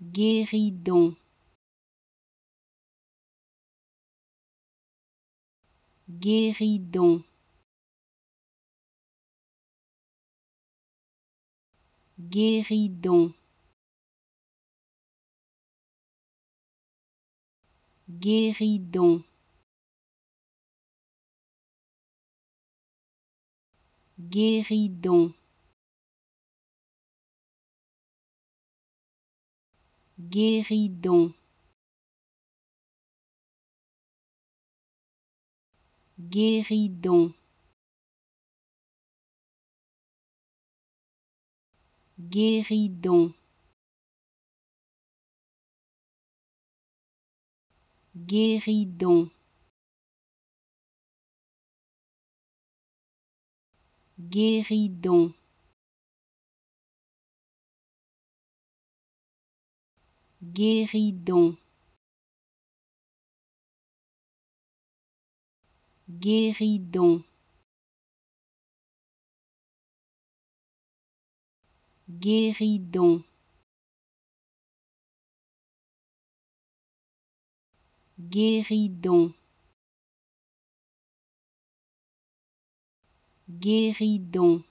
guéridon guéridon guéridon guéridon guéridon guéridon guéridon guéridon guéridon guéridon guéridon guéridon guéridon guéridon guéridon